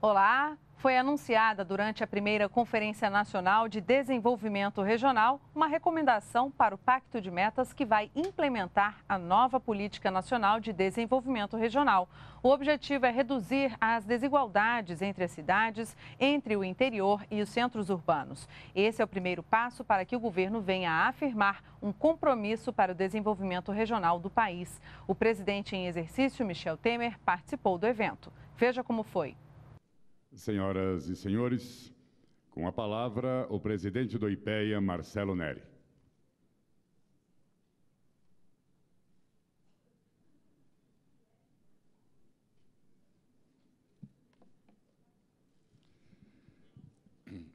Olá, foi anunciada durante a primeira Conferência Nacional de Desenvolvimento Regional uma recomendação para o Pacto de Metas que vai implementar a nova Política Nacional de Desenvolvimento Regional. O objetivo é reduzir as desigualdades entre as cidades, entre o interior e os centros urbanos. Esse é o primeiro passo para que o governo venha a afirmar um compromisso para o desenvolvimento regional do país. O presidente em exercício, Michel Temer, participou do evento. Veja como foi. Senhoras e senhores, com a palavra o presidente do IPEA, Marcelo Neri.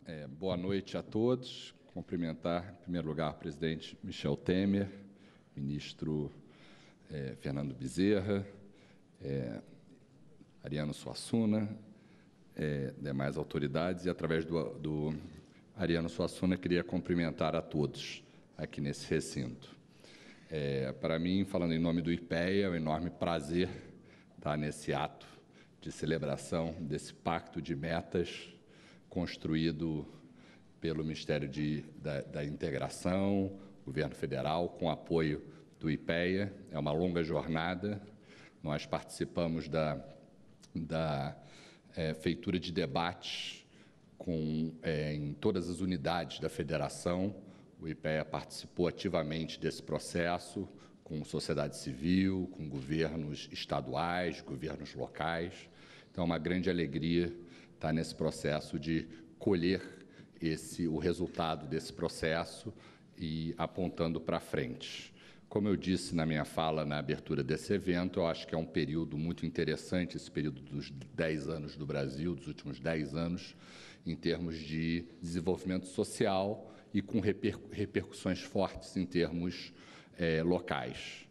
É, boa noite a todos. Cumprimentar, em primeiro lugar, o presidente Michel Temer, ministro é, Fernando Bezerra, é, Ariano Suassuna, é, demais autoridades e, através do, do Ariano Suassuna, queria cumprimentar a todos aqui nesse recinto. É, para mim, falando em nome do IPEA, é um enorme prazer estar nesse ato de celebração desse pacto de metas construído pelo Ministério de, da, da Integração, Governo Federal, com apoio do IPEA. É uma longa jornada. Nós participamos da, da é, feitura de debate com, é, em todas as unidades da federação. O IPEA participou ativamente desse processo, com sociedade civil, com governos estaduais, governos locais. Então, é uma grande alegria estar nesse processo de colher esse, o resultado desse processo e apontando para frente. Como eu disse na minha fala na abertura desse evento, eu acho que é um período muito interessante, esse período dos 10 anos do Brasil, dos últimos 10 anos, em termos de desenvolvimento social e com repercussões fortes em termos é, locais.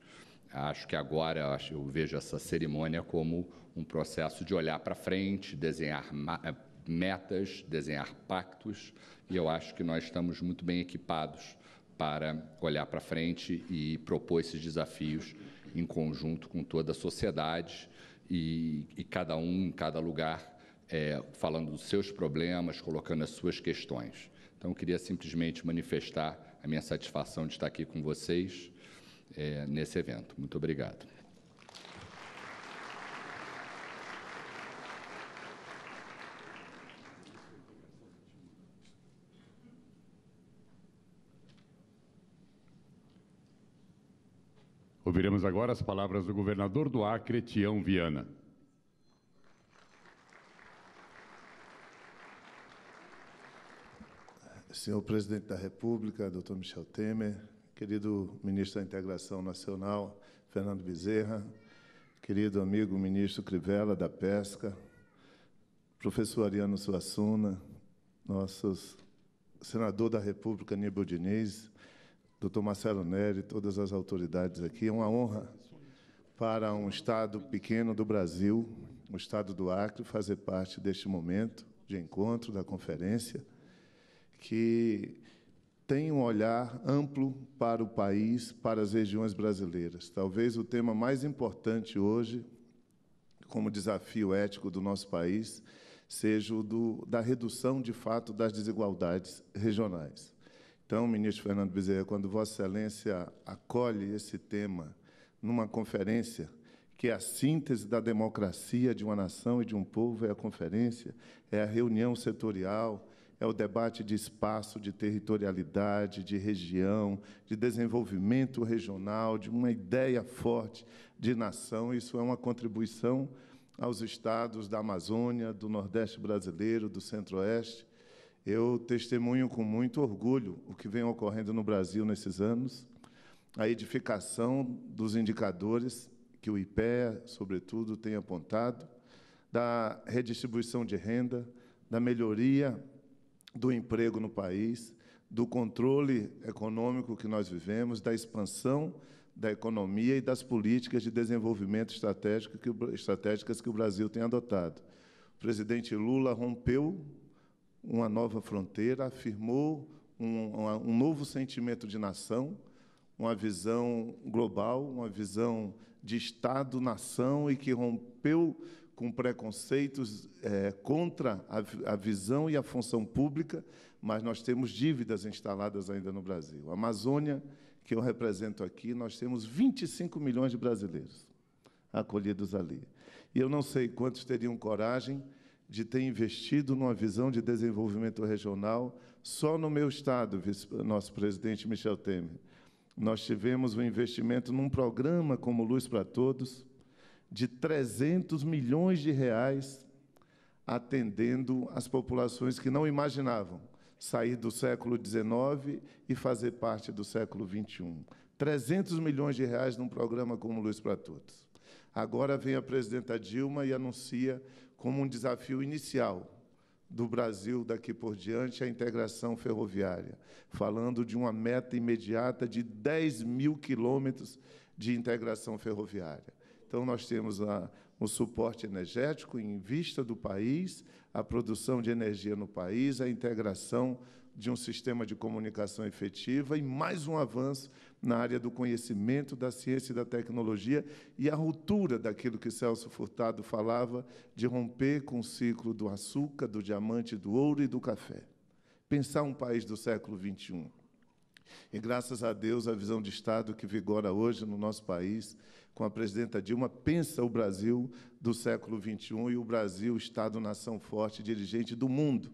Acho que agora eu vejo essa cerimônia como um processo de olhar para frente, desenhar eh, metas, desenhar pactos, e eu acho que nós estamos muito bem equipados para olhar para frente e propor esses desafios em conjunto com toda a sociedade e, e cada um em cada lugar é, falando dos seus problemas, colocando as suas questões. Então, eu queria simplesmente manifestar a minha satisfação de estar aqui com vocês é, nesse evento. Muito obrigado. Ouviremos agora as palavras do governador do Acre, Tião Viana. Senhor presidente da República, doutor Michel Temer, querido ministro da Integração Nacional, Fernando Bezerra, querido amigo ministro Crivella da Pesca, professor Ariano Suassuna, nossos senador da República, Aníbal Diniz, doutor Marcelo Neri, todas as autoridades aqui. É uma honra para um Estado pequeno do Brasil, o Estado do Acre, fazer parte deste momento de encontro da conferência, que tem um olhar amplo para o país, para as regiões brasileiras. Talvez o tema mais importante hoje, como desafio ético do nosso país, seja o do, da redução, de fato, das desigualdades regionais. Então, ministro Fernando Bezerra, quando Vossa Excelência acolhe esse tema numa conferência, que é a síntese da democracia de uma nação e de um povo é a conferência, é a reunião setorial, é o debate de espaço, de territorialidade, de região, de desenvolvimento regional, de uma ideia forte de nação. Isso é uma contribuição aos estados da Amazônia, do Nordeste brasileiro, do Centro-Oeste, eu testemunho com muito orgulho o que vem ocorrendo no Brasil nesses anos, a edificação dos indicadores que o IPEA, sobretudo, tem apontado, da redistribuição de renda, da melhoria do emprego no país, do controle econômico que nós vivemos, da expansão da economia e das políticas de desenvolvimento estratégico que, estratégicas que o Brasil tem adotado. O presidente Lula rompeu uma nova fronteira, afirmou um, um novo sentimento de nação, uma visão global, uma visão de Estado-nação e que rompeu com preconceitos é, contra a, a, visão e a função pública, mas nós temos dívidas instaladas ainda no Brasil. A Amazônia, que eu represento aqui, nós temos 25 milhões de brasileiros acolhidos ali. E eu não sei quantos teriam coragem de ter investido numa visão de desenvolvimento regional só no meu estado, nosso presidente Michel Temer. Nós tivemos um investimento num programa como Luz para Todos de 300 milhões de reais atendendo as populações que não imaginavam sair do século XIX e fazer parte do século XXI. 300 milhões de reais num programa como Luz para Todos. Agora vem a presidenta Dilma e anuncia como um desafio inicial do Brasil daqui por diante a integração ferroviária, falando de uma meta imediata de 10 mil quilômetros de integração ferroviária. Então, nós temos a, o suporte energético em vista do país, a produção de energia no país, a integração de um sistema de comunicação efetiva e mais um avanço na área do conhecimento, da ciência e da tecnologia e a ruptura daquilo que Celso Furtado falava de romper com o ciclo do açúcar, do diamante, do ouro e do café. Pensar um país do século XXI. E graças a Deus, a visão de Estado que vigora hoje no nosso país, com a presidenta Dilma, pensa o Brasil do século XXI e o Brasil, Estado-nação forte, dirigente do mundo.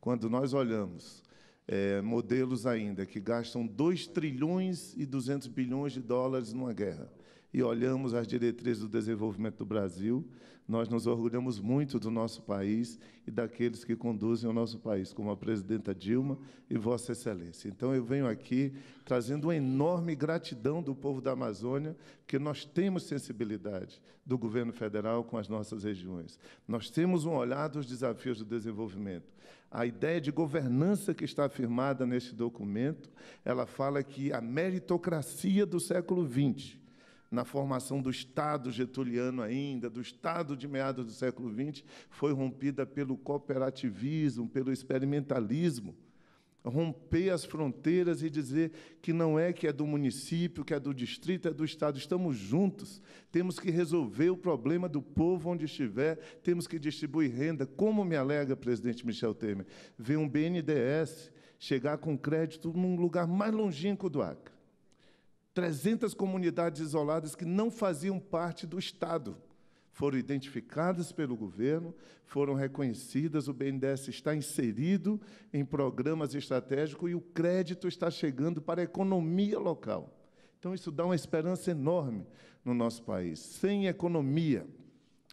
Quando nós olhamos é, modelos ainda que gastam 2 trilhões e 200 bilhões de dólares numa guerra. E olhamos as diretrizes do desenvolvimento do Brasil, nós nos orgulhamos muito do nosso país e daqueles que conduzem o nosso país, como a presidenta Dilma e Vossa Excelência. Então, eu venho aqui trazendo uma enorme gratidão do povo da Amazônia, porque nós temos sensibilidade do governo federal com as nossas regiões. Nós temos um olhar dos desafios do desenvolvimento a ideia de governança que está afirmada neste documento, ela fala que a meritocracia do século XX, na formação do Estado getuliano ainda, do Estado de meados do século XX, foi rompida pelo cooperativismo, pelo experimentalismo, romper as fronteiras e dizer que não é que é do município, que é do distrito, é do estado. Estamos juntos. Temos que resolver o problema do povo onde estiver. Temos que distribuir renda. Como me alega presidente Michel Temer, ver um BNDES chegar com crédito num lugar mais longínquo do Acre. 300 comunidades isoladas que não faziam parte do estado foram identificadas pelo governo, foram reconhecidas, o BNDES está inserido em programas estratégicos e o crédito está chegando para a economia local. Então, isso dá uma esperança enorme no nosso país. Sem economia,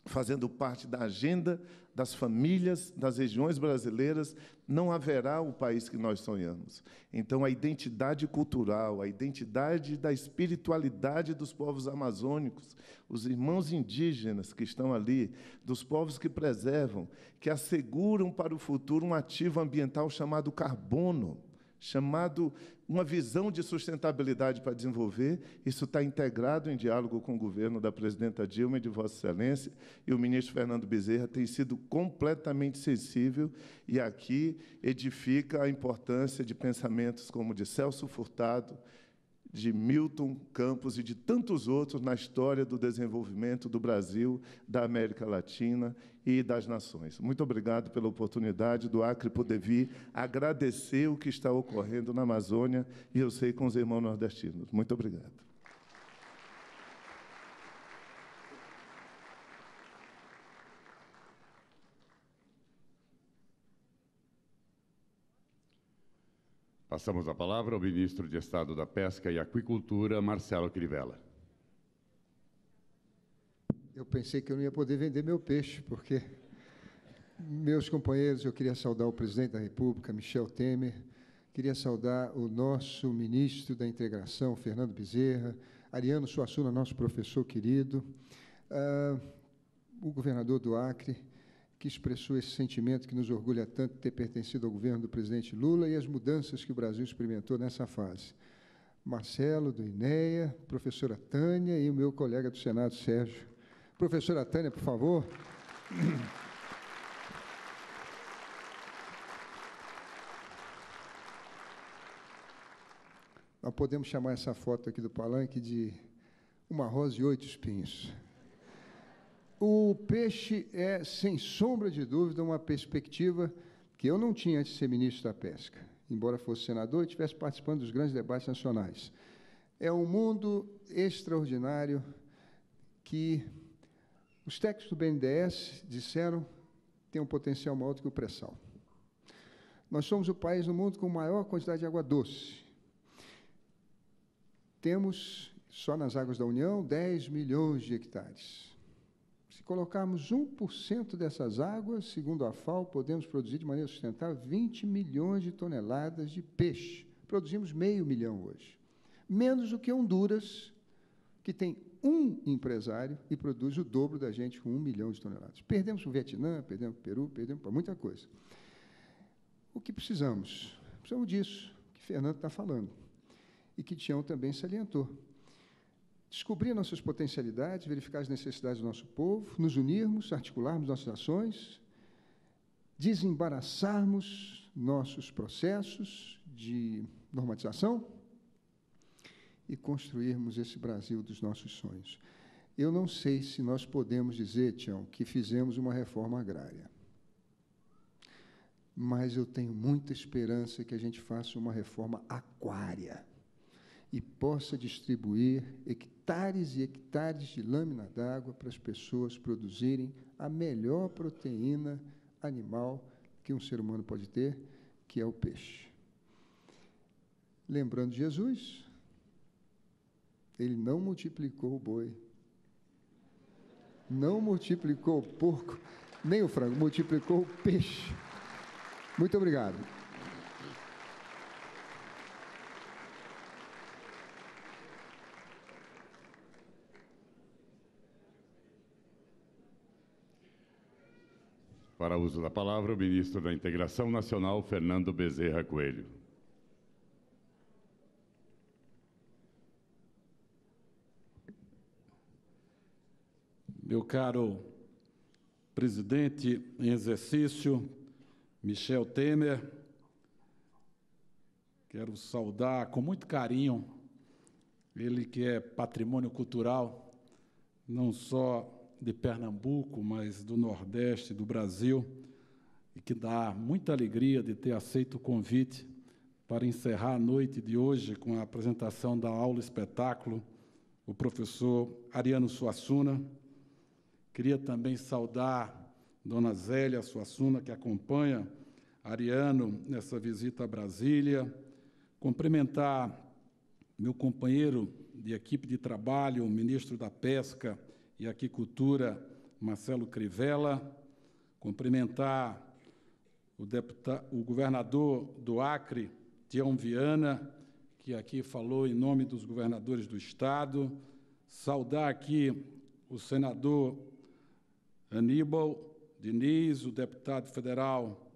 fazendo parte da agenda das famílias das regiões brasileiras, não haverá o país que nós sonhamos. Então, a identidade cultural, a identidade da espiritualidade dos povos amazônicos, os irmãos indígenas que estão ali, dos povos que preservam, que asseguram para o futuro um ativo ambiental chamado carbono chamado uma visão de sustentabilidade para desenvolver. Isso está integrado em diálogo com o governo da presidenta Dilma e de Vossa Excelência, e o ministro Fernando Bezerra tem sido completamente sensível e aqui edifica a importância de pensamentos como o de Celso Furtado, de Milton Campos e de tantos outros na história do desenvolvimento do Brasil, da América Latina e das nações. Muito obrigado pela oportunidade do Acre poder vir agradecer o que está ocorrendo na Amazônia e eu sei com os irmãos nordestinos. Muito obrigado. Passamos a palavra ao ministro de Estado da Pesca e Aquicultura, Marcelo Crivella. Eu pensei que eu não ia poder vender meu peixe, porque meus companheiros, eu queria saudar o presidente da República, Michel Temer, queria saudar o nosso ministro da Integração, Fernando Bezerra, Ariano Suassuna, nosso professor querido, uh, o governador do Acre, que expressou esse sentimento que nos orgulha tanto de ter pertencido ao governo do presidente Lula e as mudanças que o Brasil experimentou nessa fase. Marcelo, do INEA, professora Tânia e o meu colega do Senado, Sérgio. Professora Tânia, por favor. Nós podemos chamar essa foto aqui do palanque de uma rosa e oito espinhos. O peixe é, sem sombra de dúvida, uma perspectiva que eu não tinha antes de ser ministro da Pesca, embora fosse senador e estivesse participando dos grandes debates nacionais. É um mundo extraordinário que os técnicos do BNDES disseram tem um potencial maior do que o pré-sal. Nós somos o país no mundo com maior quantidade de água doce. Temos, só nas águas da União, 10 milhões de hectares colocarmos 1% dessas águas, segundo a FAO, podemos produzir de maneira sustentável 20 milhões de toneladas de peixe. Produzimos meio milhão hoje. Menos do que Honduras, que tem um empresário e produz o dobro da gente com um milhão de toneladas. Perdemos o Vietnã, perdemos o Peru, perdemos para muita coisa. O que precisamos? Precisamos disso que Fernando está falando e que Tião também salientou descobrir nossas potencialidades, verificar as necessidades do nosso povo, nos unirmos, articularmos nossas ações, desembaraçarmos nossos processos de normatização e construirmos esse Brasil dos nossos sonhos. Eu não sei se nós podemos dizer, Tião, que fizemos uma reforma agrária. Mas eu tenho muita esperança que a gente faça uma reforma aquária e possa distribuir hectares e hectares de lâmina d'água para as pessoas produzirem a melhor proteína animal que um ser humano pode ter, que é o peixe. Lembrando Jesus, ele não multiplicou o boi, não multiplicou o porco, nem o frango, multiplicou o peixe. Muito obrigado. Para uso da palavra, o ministro da Integração Nacional, Fernando Bezerra Coelho. Meu caro presidente em exercício, Michel Temer, quero saudar com muito carinho ele que é patrimônio cultural, não só de Pernambuco, mas do Nordeste, do Brasil, e que dá muita alegria de ter aceito o convite para encerrar a noite de hoje com a apresentação da aula espetáculo, o professor Ariano Suassuna. Queria também saudar Dona Zélia Suassuna, que acompanha Ariano nessa visita a Brasília, cumprimentar meu companheiro de equipe de trabalho, o ministro da Pesca, e Aquicultura, Marcelo Crivella, cumprimentar o, deputado, o governador do Acre, Tião Viana, que aqui falou em nome dos governadores do Estado, saudar aqui o senador Aníbal Diniz, o deputado federal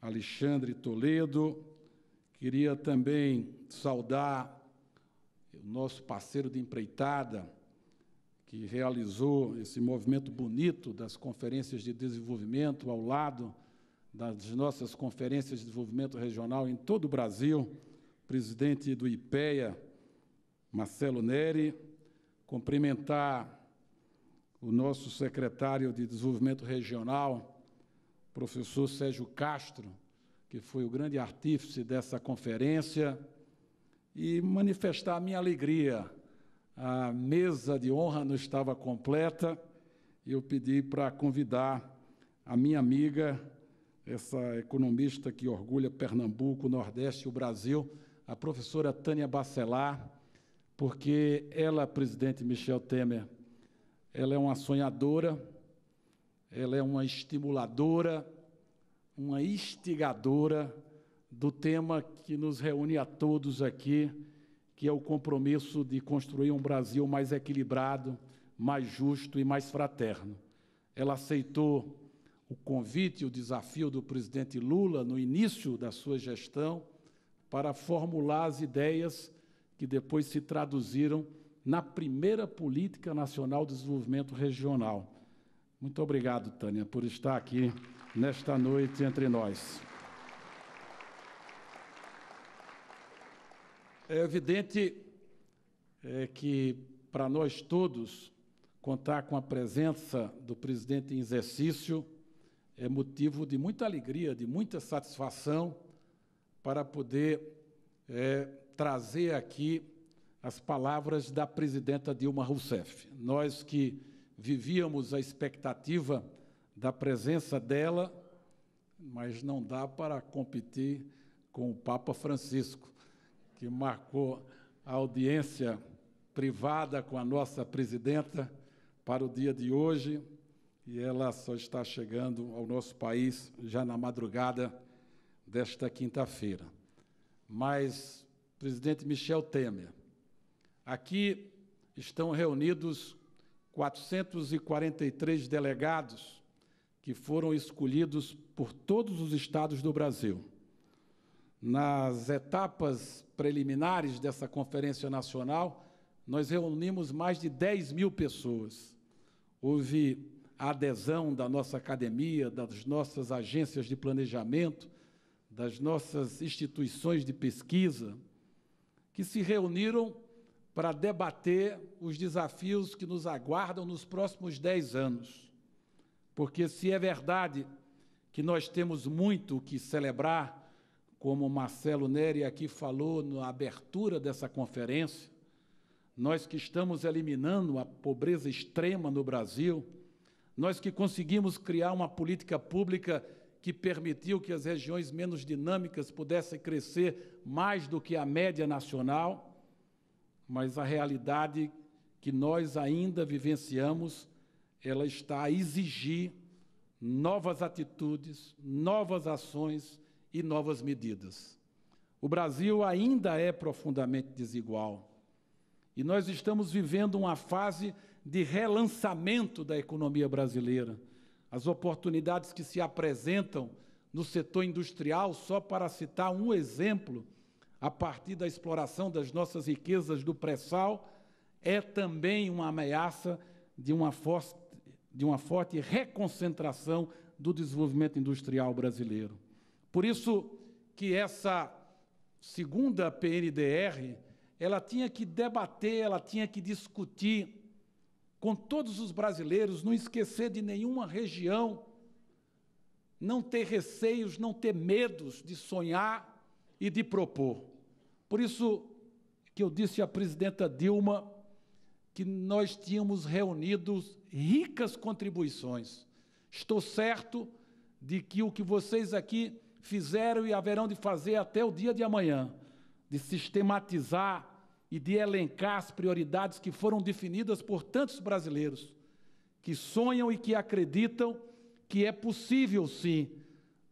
Alexandre Toledo, queria também saudar o nosso parceiro de empreitada, que realizou esse movimento bonito das conferências de desenvolvimento ao lado das nossas conferências de desenvolvimento regional em todo o Brasil, presidente do IPEA, Marcelo Neri, cumprimentar o nosso secretário de Desenvolvimento Regional, professor Sérgio Castro, que foi o grande artífice dessa conferência, e manifestar a minha alegria a mesa de honra não estava completa, e eu pedi para convidar a minha amiga, essa economista que orgulha Pernambuco, Nordeste e o Brasil, a professora Tânia Bacelar, porque ela, presidente Michel Temer, ela é uma sonhadora, ela é uma estimuladora, uma instigadora do tema que nos reúne a todos aqui, que é o compromisso de construir um Brasil mais equilibrado, mais justo e mais fraterno. Ela aceitou o convite, e o desafio do presidente Lula no início da sua gestão para formular as ideias que depois se traduziram na primeira Política Nacional de Desenvolvimento Regional. Muito obrigado, Tânia, por estar aqui nesta noite entre nós. É evidente é, que, para nós todos, contar com a presença do presidente em exercício é motivo de muita alegria, de muita satisfação, para poder é, trazer aqui as palavras da presidenta Dilma Rousseff. Nós que vivíamos a expectativa da presença dela, mas não dá para competir com o Papa Francisco que marcou a audiência privada com a nossa presidenta para o dia de hoje, e ela só está chegando ao nosso país já na madrugada desta quinta-feira. Mas, presidente Michel Temer, aqui estão reunidos 443 delegados que foram escolhidos por todos os estados do Brasil. Nas etapas preliminares dessa conferência nacional, nós reunimos mais de 10 mil pessoas. Houve a adesão da nossa academia, das nossas agências de planejamento, das nossas instituições de pesquisa, que se reuniram para debater os desafios que nos aguardam nos próximos 10 anos. Porque se é verdade que nós temos muito o que celebrar como Marcelo Neri aqui falou na abertura dessa conferência, nós que estamos eliminando a pobreza extrema no Brasil, nós que conseguimos criar uma política pública que permitiu que as regiões menos dinâmicas pudessem crescer mais do que a média nacional, mas a realidade que nós ainda vivenciamos, ela está a exigir novas atitudes, novas ações, e novas medidas. O Brasil ainda é profundamente desigual. E nós estamos vivendo uma fase de relançamento da economia brasileira. As oportunidades que se apresentam no setor industrial, só para citar um exemplo, a partir da exploração das nossas riquezas do pré-sal, é também uma ameaça de uma, forte, de uma forte reconcentração do desenvolvimento industrial brasileiro. Por isso que essa segunda PNDR, ela tinha que debater, ela tinha que discutir com todos os brasileiros, não esquecer de nenhuma região, não ter receios, não ter medos de sonhar e de propor. Por isso que eu disse à presidenta Dilma que nós tínhamos reunido ricas contribuições. Estou certo de que o que vocês aqui fizeram e haverão de fazer até o dia de amanhã, de sistematizar e de elencar as prioridades que foram definidas por tantos brasileiros que sonham e que acreditam que é possível sim.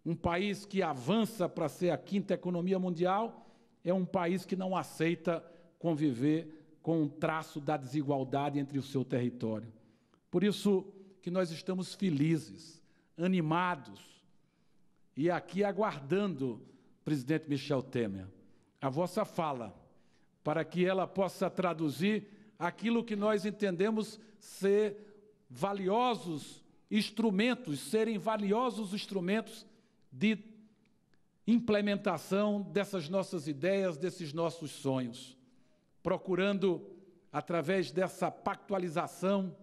Um país que avança para ser a quinta economia mundial é um país que não aceita conviver com um traço da desigualdade entre o seu território. Por isso que nós estamos felizes, animados, e aqui aguardando, presidente Michel Temer, a vossa fala, para que ela possa traduzir aquilo que nós entendemos ser valiosos instrumentos, serem valiosos instrumentos de implementação dessas nossas ideias, desses nossos sonhos, procurando, através dessa pactualização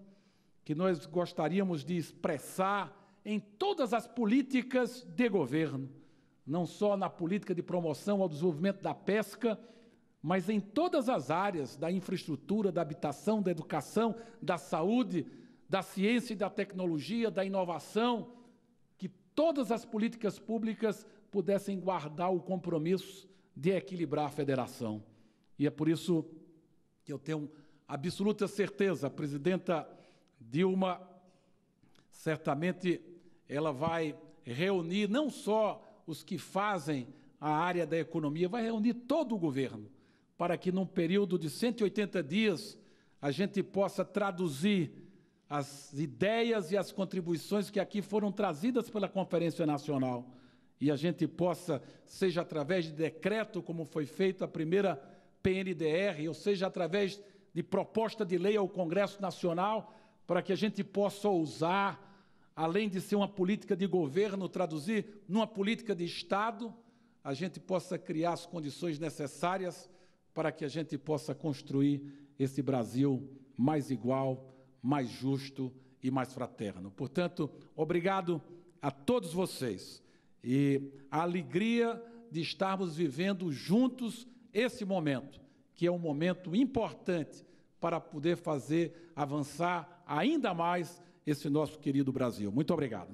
que nós gostaríamos de expressar em todas as políticas de governo, não só na política de promoção ao desenvolvimento da pesca, mas em todas as áreas da infraestrutura, da habitação, da educação, da saúde, da ciência e da tecnologia, da inovação, que todas as políticas públicas pudessem guardar o compromisso de equilibrar a federação. E é por isso que eu tenho absoluta certeza, a presidenta Dilma certamente ela vai reunir não só os que fazem a área da economia, vai reunir todo o governo, para que num período de 180 dias a gente possa traduzir as ideias e as contribuições que aqui foram trazidas pela Conferência Nacional e a gente possa, seja através de decreto, como foi feito a primeira PNDR, ou seja através de proposta de lei ao Congresso Nacional, para que a gente possa ousar além de ser uma política de governo, traduzir numa política de Estado, a gente possa criar as condições necessárias para que a gente possa construir esse Brasil mais igual, mais justo e mais fraterno. Portanto, obrigado a todos vocês e a alegria de estarmos vivendo juntos esse momento, que é um momento importante para poder fazer avançar ainda mais esse nosso querido Brasil. Muito obrigado.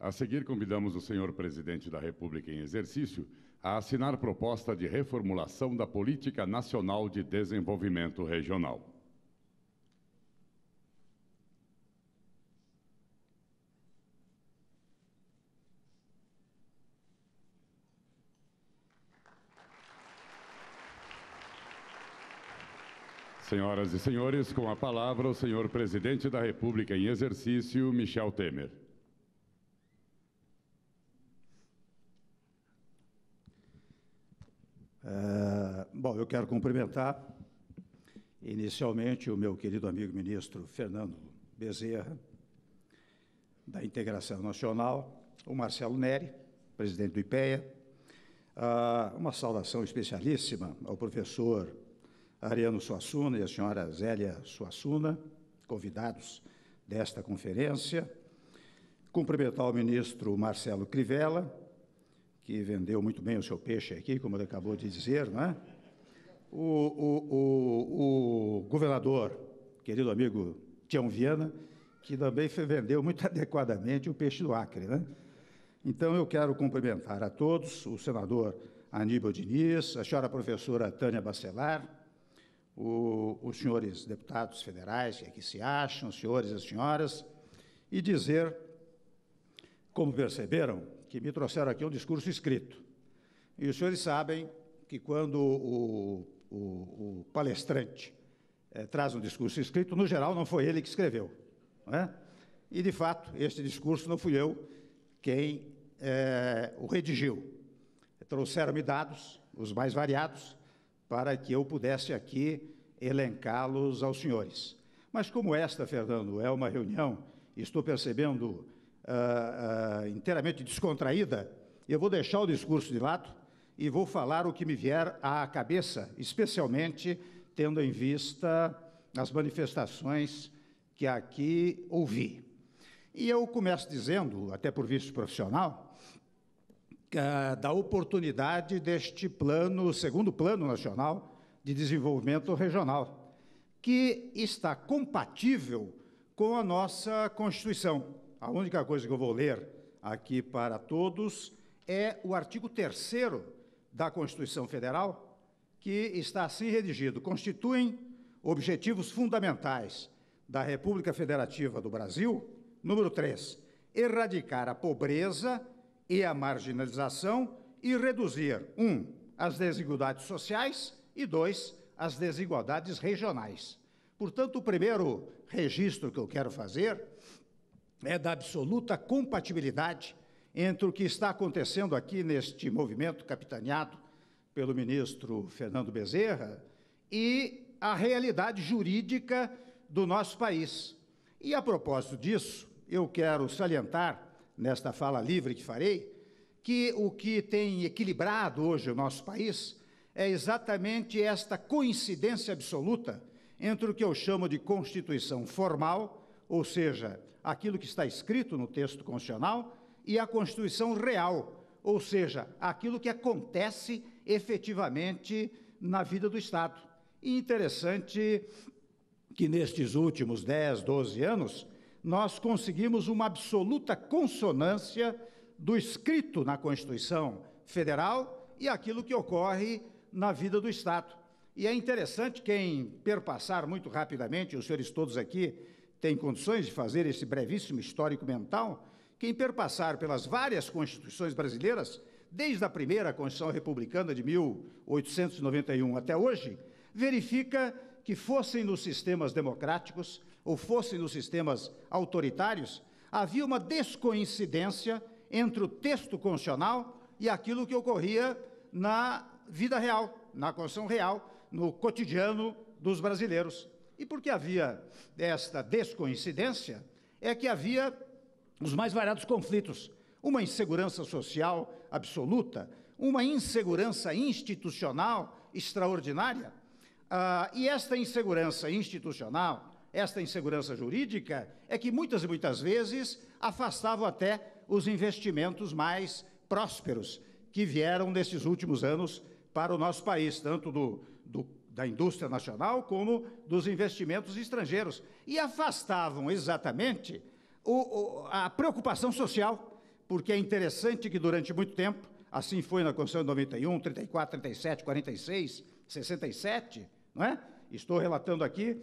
A seguir, convidamos o senhor presidente da República em exercício a assinar proposta de reformulação da Política Nacional de Desenvolvimento Regional. Senhoras e senhores, com a palavra o senhor presidente da República em exercício, Michel Temer. Ah, bom, eu quero cumprimentar inicialmente o meu querido amigo ministro Fernando Bezerra, da Integração Nacional, o Marcelo Neri, presidente do IPEA, ah, uma saudação especialíssima ao professor Ariano Suassuna e à senhora Zélia Suassuna, convidados desta conferência, cumprimentar o ministro Marcelo Crivella, que vendeu muito bem o seu peixe aqui, como ele acabou de dizer, né? O, o, o, o governador, querido amigo Tião Viana, que também vendeu muito adequadamente o peixe do Acre, né? Então, eu quero cumprimentar a todos, o senador Aníbal Diniz, a senhora professora Tânia Bacelar, o, os senhores deputados federais que aqui é se acham, os senhores e as senhoras, e dizer, como perceberam, que me trouxeram aqui um discurso escrito. E os senhores sabem que quando o, o, o palestrante é, traz um discurso escrito, no geral não foi ele que escreveu. É? E, de fato, este discurso não fui eu quem é, o redigiu. Trouxeram-me dados, os mais variados, para que eu pudesse aqui elencá-los aos senhores. Mas como esta, Fernando, é uma reunião, estou percebendo uh, uh, inteiramente descontraída, eu vou deixar o discurso de lado e vou falar o que me vier à cabeça, especialmente tendo em vista as manifestações que aqui ouvi. E eu começo dizendo, até por vício profissional, ah, da oportunidade deste plano, segundo plano nacional de desenvolvimento regional, que está compatível com a nossa Constituição a única coisa que eu vou ler aqui para todos é o artigo 3 da Constituição Federal, que está assim redigido: constituem objetivos fundamentais da República Federativa do Brasil, número 3, erradicar a pobreza e a marginalização e reduzir, um, as desigualdades sociais e, dois, as desigualdades regionais. Portanto, o primeiro registro que eu quero fazer é da absoluta compatibilidade entre o que está acontecendo aqui neste movimento capitaneado pelo ministro Fernando Bezerra e a realidade jurídica do nosso país. E a propósito disso, eu quero salientar, nesta fala livre que farei, que o que tem equilibrado hoje o nosso país é exatamente esta coincidência absoluta entre o que eu chamo de Constituição formal ou seja, aquilo que está escrito no texto constitucional, e a Constituição real, ou seja, aquilo que acontece efetivamente na vida do Estado. E interessante que nestes últimos 10, 12 anos, nós conseguimos uma absoluta consonância do escrito na Constituição Federal e aquilo que ocorre na vida do Estado. E é interessante quem perpassar muito rapidamente, os senhores todos aqui tem condições de fazer esse brevíssimo histórico mental, quem perpassar pelas várias constituições brasileiras, desde a primeira Constituição Republicana de 1891 até hoje, verifica que fossem nos sistemas democráticos ou fossem nos sistemas autoritários, havia uma descoincidência entre o texto constitucional e aquilo que ocorria na vida real, na Constituição real, no cotidiano dos brasileiros. E porque havia esta descoincidência, é que havia os mais variados conflitos. Uma insegurança social absoluta, uma insegurança institucional extraordinária. Ah, e esta insegurança institucional, esta insegurança jurídica, é que muitas e muitas vezes afastava até os investimentos mais prósperos que vieram nesses últimos anos para o nosso país, tanto do, do da indústria nacional como dos investimentos estrangeiros. E afastavam exatamente o, o, a preocupação social, porque é interessante que durante muito tempo, assim foi na Constituição de 91, 34, 37, 46, 67, não é? Estou relatando aqui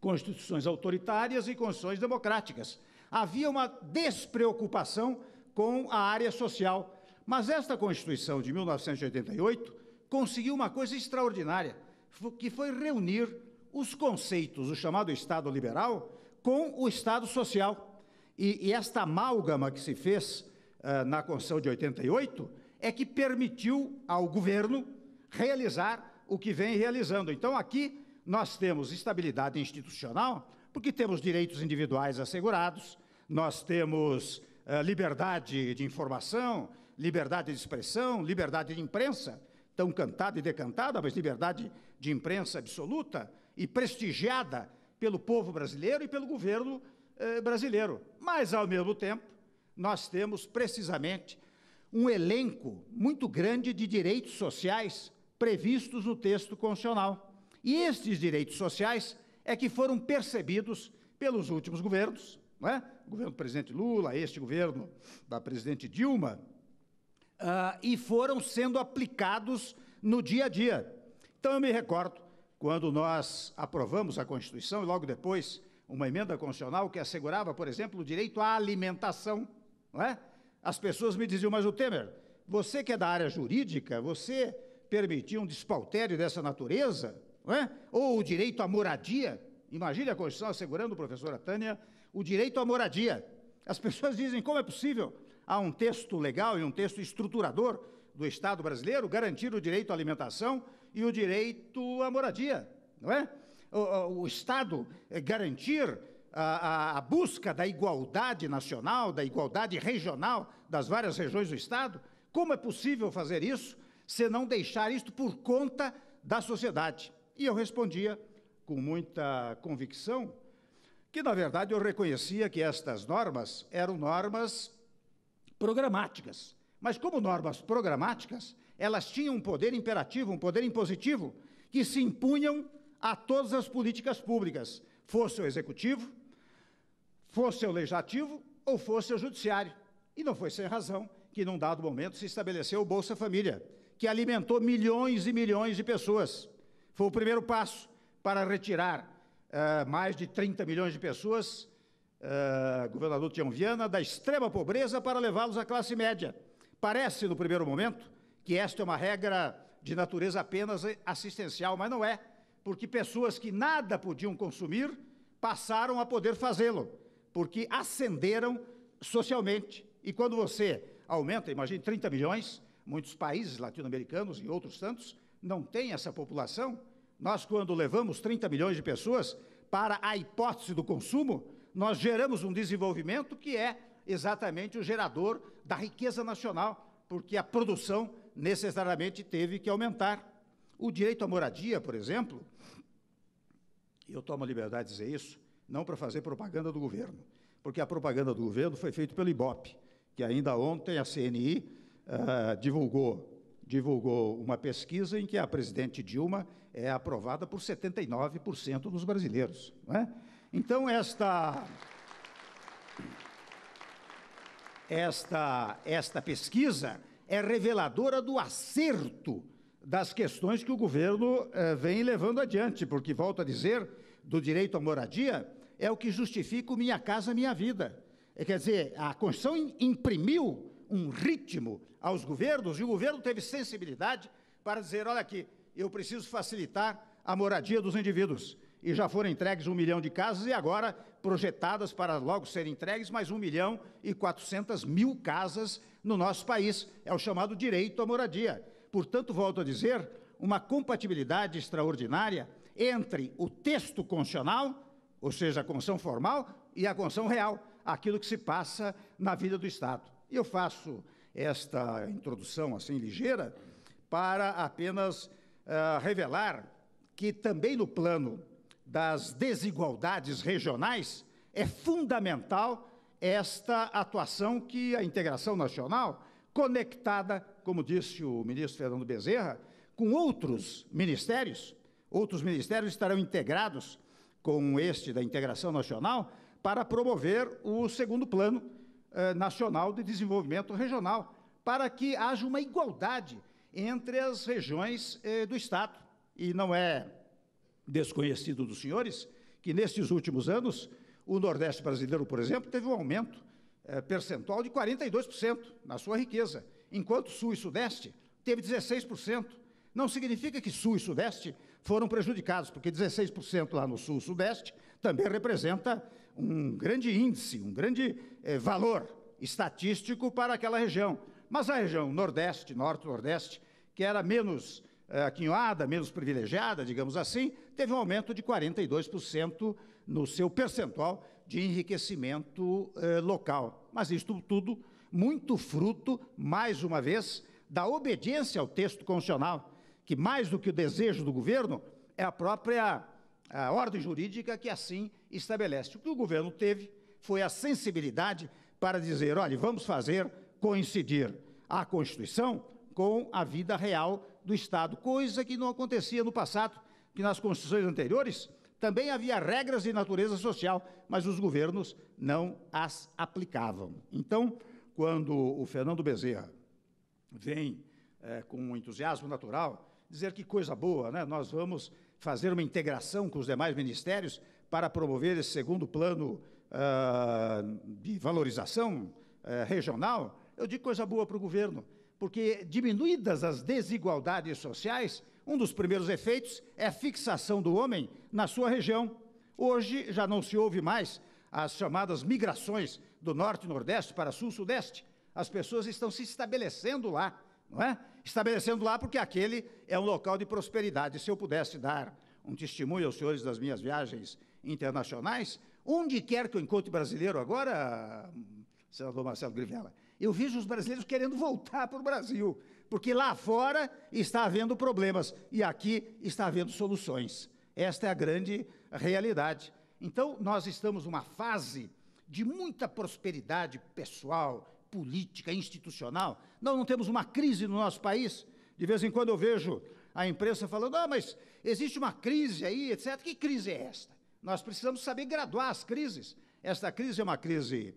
constituições autoritárias e constituições democráticas. Havia uma despreocupação com a área social, mas esta Constituição de 1988 conseguiu uma coisa extraordinária que foi reunir os conceitos o chamado Estado liberal com o Estado social. E, e esta amálgama que se fez uh, na Constituição de 88 é que permitiu ao governo realizar o que vem realizando. Então, aqui nós temos estabilidade institucional, porque temos direitos individuais assegurados, nós temos uh, liberdade de informação, liberdade de expressão, liberdade de imprensa tão cantada e decantada, mas liberdade de imprensa absoluta e prestigiada pelo povo brasileiro e pelo governo eh, brasileiro. Mas, ao mesmo tempo, nós temos precisamente um elenco muito grande de direitos sociais previstos no texto constitucional. E estes direitos sociais é que foram percebidos pelos últimos governos, não é? o governo do presidente Lula, este governo da presidente Dilma, uh, e foram sendo aplicados no dia a dia. Então eu me recordo, quando nós aprovamos a Constituição, e logo depois, uma emenda constitucional que assegurava, por exemplo, o direito à alimentação, não é? As pessoas me diziam, mas o Temer, você que é da área jurídica, você permitiu um despautério dessa natureza, não é? Ou o direito à moradia, imagine a Constituição assegurando, professora Tânia, o direito à moradia. As pessoas dizem, como é possível? a um texto legal e um texto estruturador do Estado brasileiro, garantir o direito à alimentação e o direito à moradia, não é? O, o Estado eh, garantir a, a, busca da igualdade nacional, da igualdade regional das várias regiões do Estado. Como é possível fazer isso se não deixar isto por conta da sociedade? E eu respondia com muita convicção que, na verdade, eu reconhecia que estas normas eram normas programáticas. Mas como normas programáticas, elas tinham um poder imperativo, um poder impositivo, que se impunham a todas as políticas públicas, fosse o executivo, fosse o legislativo ou fosse o judiciário. E não foi sem razão que, num dado momento, se estabeleceu o Bolsa Família, que alimentou milhões e milhões de pessoas. Foi o primeiro passo para retirar uh, mais de 30 milhões de pessoas uh, governador Tião Viana, da extrema pobreza para levá-los à classe média. Parece, no primeiro momento, que esta é uma regra de natureza apenas assistencial, mas não é, porque pessoas que nada podiam consumir passaram a poder fazê-lo, porque ascenderam socialmente. E quando você aumenta, imagine 30 milhões, muitos países latino-americanos e outros tantos não têm essa população. Nós, quando levamos 30 milhões de pessoas para a hipótese do consumo, nós geramos um desenvolvimento que é exatamente o gerador da riqueza nacional, porque a produção necessariamente teve que aumentar. O direito à moradia, por exemplo, e eu tomo a liberdade de dizer isso, não para fazer propaganda do governo, porque a propaganda do governo foi feita pelo IBOP, que ainda ontem a CNI uh, ah, divulgou, divulgou uma pesquisa em que a presidente Dilma é aprovada por 79% dos brasileiros. Não é? Então, esta. Esta, esta pesquisa é reveladora do acerto das questões que o governo eh, vem levando adiante, porque, volto a dizer, do direito à moradia é o que justifica o Minha Casa Minha Vida. É, quer dizer, a Constituição imprimiu um ritmo aos governos e o governo teve sensibilidade para dizer: olha aqui, eu preciso facilitar a moradia dos indivíduos e já foram entregues um milhão de casas e agora projetadas para logo serem entregues mais um milhão e quatrocentas mil casas no nosso país. É o chamado direito à moradia. Portanto, volto a dizer, uma compatibilidade extraordinária entre o texto constitucional, ou seja, a Constituição formal, e a Constituição real, aquilo que se passa na vida do Estado. E eu faço esta introdução assim ligeira para apenas uh, revelar que também no plano das desigualdades regionais, é fundamental esta atuação que a integração nacional, conectada, como disse o ministro Fernando Bezerra, com outros ministérios, outros ministérios estarão integrados com este da integração nacional para promover o segundo plano eh, nacional de desenvolvimento regional, para que haja uma igualdade entre as regiões eh, do Estado. E não é desconhecido dos senhores, que nestes últimos anos, o Nordeste brasileiro, por exemplo, teve um aumento eh, percentual de 42% na sua riqueza, enquanto Sul e Sudeste teve 16%. Não significa que Sul e Sudeste foram prejudicados, porque 16% lá no Sul e Sudeste também representa um grande índice, um grande eh, valor estatístico para aquela região. Mas a região Nordeste, Norte, Nordeste, que era menos eh, aquinhoada, menos privilegiada, digamos assim, teve um aumento de 42% no seu percentual de enriquecimento eh, local. Mas isto tudo muito fruto, mais uma vez, da obediência ao texto constitucional, que mais do que o desejo do governo, é a própria a ordem jurídica que assim estabelece. O que o governo teve foi a sensibilidade para dizer, olha, vamos fazer coincidir a Constituição com a vida real do Estado, coisa que não acontecia no passado, que nas constituições anteriores também havia regras de natureza social, mas os governos não as aplicavam. Então, quando o Fernando Bezerra vem é, com um entusiasmo natural dizer que coisa boa, né? nós vamos fazer uma integração com os demais ministérios para promover esse segundo plano uh, de valorização uh, regional, eu digo coisa boa para o governo, porque diminuídas as desigualdades sociais, um dos primeiros efeitos é a fixação do homem na sua região. Hoje já não se ouve mais as chamadas migrações do norte e nordeste para sul sudeste. As pessoas estão se estabelecendo lá, não é? Estabelecendo lá porque aquele é um local de prosperidade. Se eu pudesse dar um testemunho aos senhores das minhas viagens internacionais, onde quer que eu encontre brasileiro agora, hum, senador Marcelo Grivella, eu vejo os brasileiros querendo voltar para o Brasil, porque lá fora está havendo problemas e aqui está havendo soluções. Esta é a grande realidade. Então, nós estamos numa fase de muita prosperidade pessoal, política, institucional. Nós não temos uma crise no nosso país. De vez em quando eu vejo a imprensa falando: ah, mas existe uma crise aí, etc. Que crise é esta? Nós precisamos saber graduar as crises. Esta crise é uma crise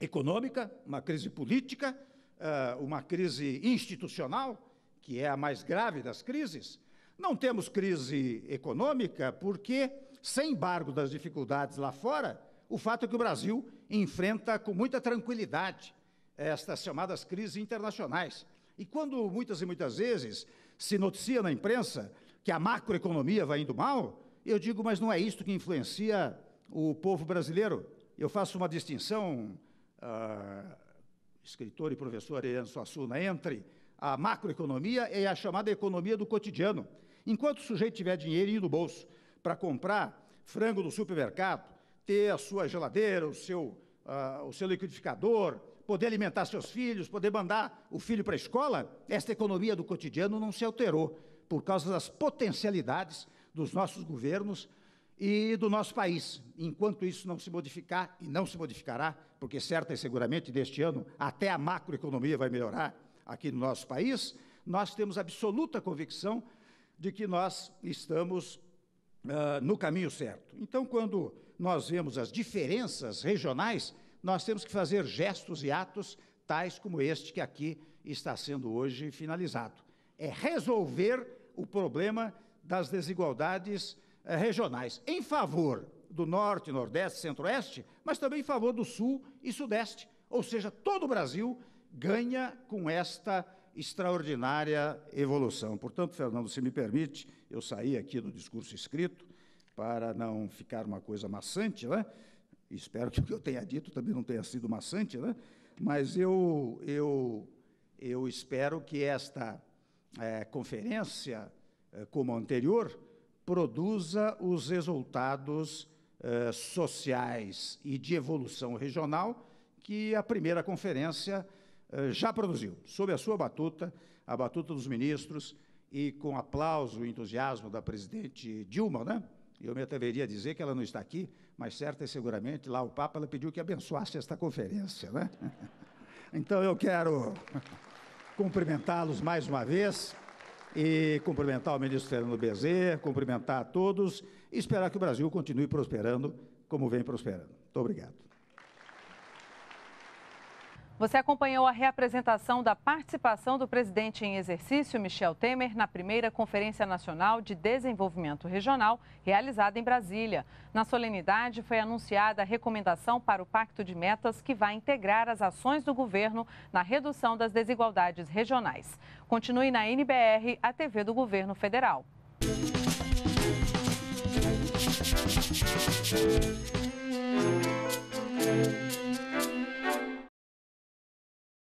econômica, uma crise política, ah, uma crise institucional, que é a mais grave das crises. Não temos crise econômica porque, sem embargo das dificuldades lá fora, o fato é que o Brasil enfrenta com muita tranquilidade estas chamadas crises internacionais. E quando muitas e muitas vezes se noticia na imprensa que a macroeconomia vai indo mal, eu digo, mas não é isto que influencia o povo brasileiro. Eu faço uma distinção ah, escritor e professor Eliano Suassuna, entre a macroeconomia e a chamada economia do cotidiano. Enquanto o sujeito tiver dinheiro no bolso para comprar frango no supermercado, ter a sua geladeira, o seu, ah, o seu liquidificador, poder alimentar seus filhos, poder mandar o filho para a escola, esta economia do cotidiano não se alterou por causa das potencialidades dos nossos governos e do nosso país. Enquanto isso não se modificar, e não se modificará, porque certa e seguramente deste ano até a macroeconomia vai melhorar aqui no nosso país, nós temos absoluta convicção de que nós estamos uh, no caminho certo. Então, quando nós vemos as diferenças regionais, nós temos que fazer gestos e atos tais como este que aqui está sendo hoje finalizado. É resolver o problema das desigualdades eh, regionais em favor do Norte, Nordeste, Centro-Oeste, mas também em favor do Sul e Sudeste. Ou seja, todo o Brasil ganha com esta extraordinária evolução. Portanto, Fernando, se me permite, eu saí aqui do discurso escrito para não ficar uma coisa maçante, né? Espero que o que eu tenha dito também não tenha sido maçante, né? Mas eu eu eu espero que esta é, conferência, é, como a anterior, produza os resultados eh, sociais e de evolução regional que a primeira conferência eh, já produziu, sob a sua batuta, a batuta dos ministros, e com aplauso e entusiasmo da presidente Dilma, né? Eu me atreveria a dizer que ela não está aqui, mas certa e seguramente lá o Papa ela pediu que abençoasse esta conferência, né? Então eu quero cumprimentá-los mais uma vez. E cumprimentar o ministro Fernando Bezerra, cumprimentar a todos e esperar que o Brasil continue prosperando como vem prosperando. Muito obrigado. Você acompanhou a reapresentação da participação do presidente em exercício, Michel Temer, na primeira Conferência Nacional de Desenvolvimento Regional, realizada em Brasília. Na solenidade, foi anunciada a recomendação para o Pacto de Metas, que vai integrar as ações do governo na redução das desigualdades regionais. Continue na NBR, a TV do Governo Federal. Música